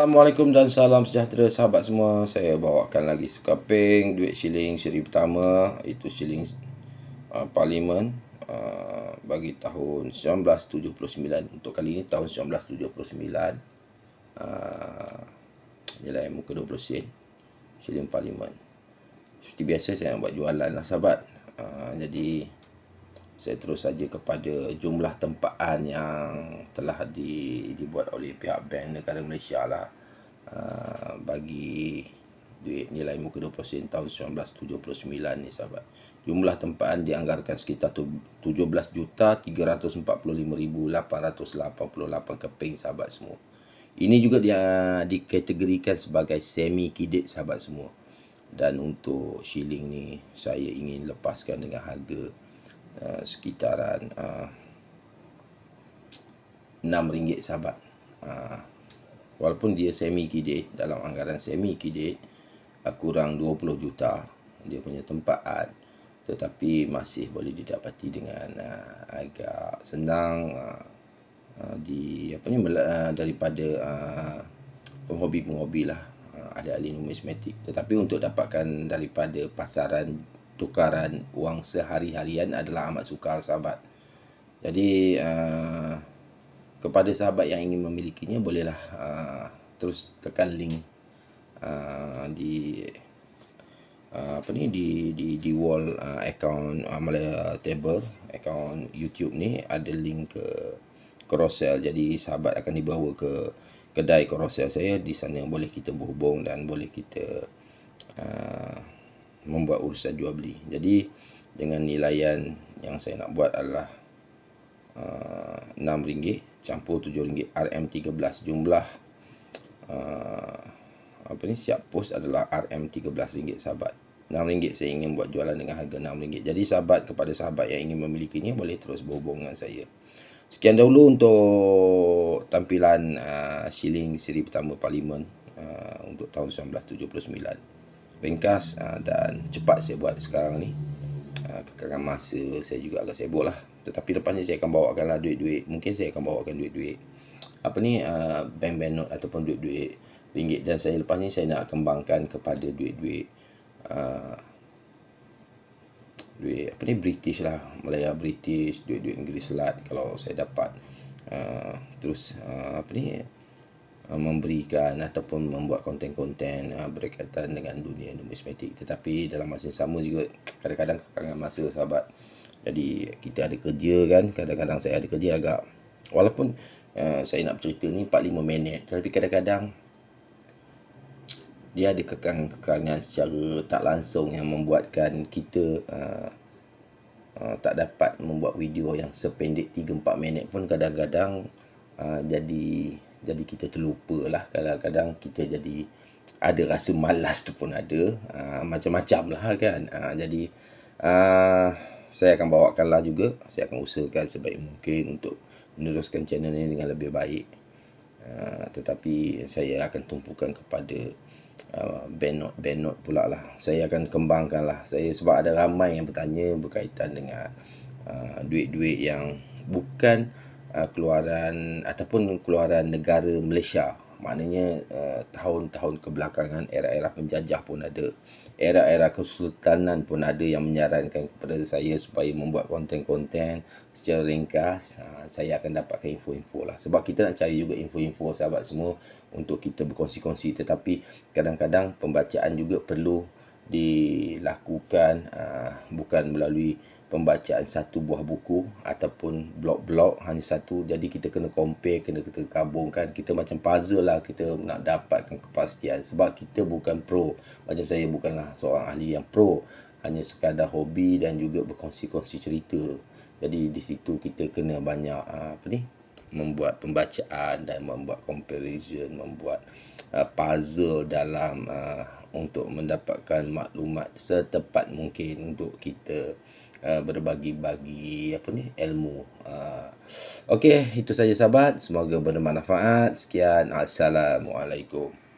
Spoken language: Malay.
Assalamualaikum dan salam sejahtera sahabat semua Saya bawakan lagi sekeping Duit shilling siri pertama Itu shilling uh, parlimen uh, Bagi tahun 1979 Untuk kali ini tahun 1979 uh, Nilai muka 20 sen Shilling parlimen Seperti biasa saya nak buat jualan lah sahabat uh, Jadi saya terus saja kepada jumlah tempaan yang telah di, dibuat oleh pihak bank negara Malaysia lah uh, bagi duit nilai muka 20 sen tahun 1979 ni sahabat jumlah tempaan dianggarkan sekitar juta 17,345,888 keping sahabat semua ini juga dia dikategorikan sebagai semi kidik sahabat semua dan untuk shilling ni saya ingin lepaskan dengan harga Uh, sekitaran RM6 uh, sahabat uh, walaupun dia semi kidit dalam anggaran semi kidit uh, kurang 20 juta dia punya tempaat tetapi masih boleh didapati dengan uh, agak senang uh, uh di apa ni uh, daripada uh, penghobi-penghobi lah uh, ada ahli numismatik tetapi untuk dapatkan daripada pasaran pertukaran wang sehari-harian adalah amat sukar sahabat. Jadi uh, kepada sahabat yang ingin memilikinya bolehlah uh, terus tekan link uh, di uh, apa ni di di di wall uh, account uh, Malaya Table account YouTube ni ada link ke cross sell jadi sahabat akan dibawa ke kedai cross sell saya di sana boleh kita berhubung dan boleh kita membuat urusan jual beli. Jadi dengan nilaian yang saya nak buat adalah uh, RM6 campur RM7 RM13. Jumlah uh, apa ni siap post adalah RM13 sahabat. RM6 saya ingin buat jualan dengan harga RM6. Jadi sahabat kepada sahabat yang ingin memilikinya boleh terus berhubung dengan saya. Sekian dahulu untuk tampilan uh, shilling siri pertama parlimen uh, untuk tahun 1979 ringkas uh, dan cepat saya buat sekarang ni. Uh, ah, kekangan masa saya juga agak sibuk lah. Tetapi lepas ni saya akan bawakanlah duit-duit. Mungkin saya akan bawakan duit-duit. Apa ni? Uh, Bank-bank note ataupun duit-duit ringgit. Dan saya lepas ni saya nak kembangkan kepada duit-duit. Uh, duit apa ni? British lah. Malaya British. Duit-duit Inggeris Selat. Kalau saya dapat. Uh, terus uh, apa ni? Uh, memberikan ataupun membuat konten-konten uh, berkaitan dengan dunia numismatik tetapi dalam masa yang sama juga kadang-kadang kekangan masa sahabat jadi kita ada kerja kan kadang-kadang saya ada kerja agak walaupun uh, saya nak bercerita ni 4-5 minit tapi kadang-kadang dia ada kekangan-kekangan secara tak langsung yang membuatkan kita uh, uh, tak dapat membuat video yang sependek 3-4 minit pun kadang-kadang uh, jadi jadi kita terlupa lah kadang-kadang kita jadi ada rasa malas tu pun ada ah, macam-macam lah kan uh, jadi uh, saya akan bawakan lah juga saya akan usahakan sebaik mungkin untuk meneruskan channel ni dengan lebih baik uh, tetapi saya akan tumpukan kepada uh, band pula lah saya akan kembangkan lah saya sebab ada ramai yang bertanya berkaitan dengan duit-duit uh, yang bukan Uh, keluaran ataupun keluaran negara Malaysia. Maknanya uh, tahun-tahun kebelakangan era-era penjajah pun ada. Era-era kesultanan pun ada yang menyarankan kepada saya supaya membuat konten-konten secara ringkas. Ha, saya akan dapatkan info-info lah. Sebab kita nak cari juga info-info sahabat semua untuk kita berkongsi-kongsi. Tetapi kadang-kadang pembacaan juga perlu dilakukan uh, bukan melalui pembacaan satu buah buku ataupun blok-blok hanya satu jadi kita kena compare kena kita gabungkan kita macam puzzle lah kita nak dapatkan kepastian sebab kita bukan pro macam saya bukanlah seorang ahli yang pro hanya sekadar hobi dan juga berkongsi-kongsi cerita jadi di situ kita kena banyak ah, apa ni membuat pembacaan dan membuat comparison membuat uh, puzzle dalam uh, untuk mendapatkan maklumat setepat mungkin untuk kita Uh, berbagi-bagi apa ni ilmu. Uh, Okey, itu saja sahabat. Semoga bermanfaat. Sekian. Assalamualaikum.